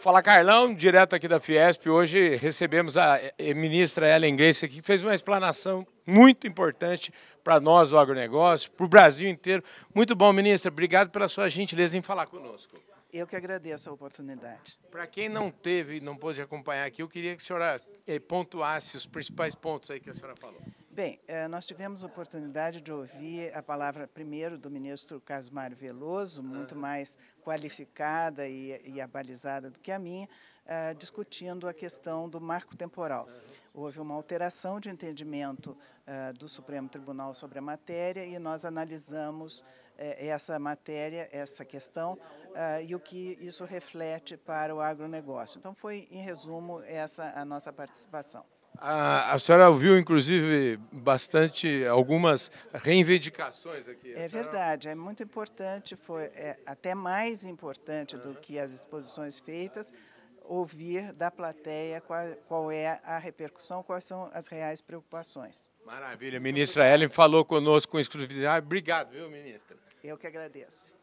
Fala Carlão, direto aqui da Fiesp. Hoje recebemos a eh, ministra Ellen Grace aqui, que fez uma explanação muito importante para nós, o agronegócio, para o Brasil inteiro. Muito bom, ministra. Obrigado pela sua gentileza em falar conosco. Eu que agradeço a oportunidade. Para quem não teve, não pôde acompanhar aqui, eu queria que a senhora eh, pontuasse os principais pontos aí que a senhora falou. Bem, eh, nós tivemos a oportunidade de ouvir a palavra primeiro do ministro Carlos Mário Veloso, muito mais qualificada e, e abalizada do que a minha, eh, discutindo a questão do marco temporal. Houve uma alteração de entendimento eh, do Supremo Tribunal sobre a matéria e nós analisamos essa matéria, essa questão e o que isso reflete para o agronegócio. Então, foi, em resumo, essa a nossa participação. A, a, senhora ouviu, inclusive, bastante algumas reivindicações aqui. É senhora... verdade, é muito importante, foi é, até mais importante uhum. do que as exposições feitas, ouvir da plateia qual, qual, é a repercussão, quais são as reais preocupações. Maravilha, ministra Ellen falou conosco com exclusividade. Obrigado, viu, ministra? Eu que agradeço.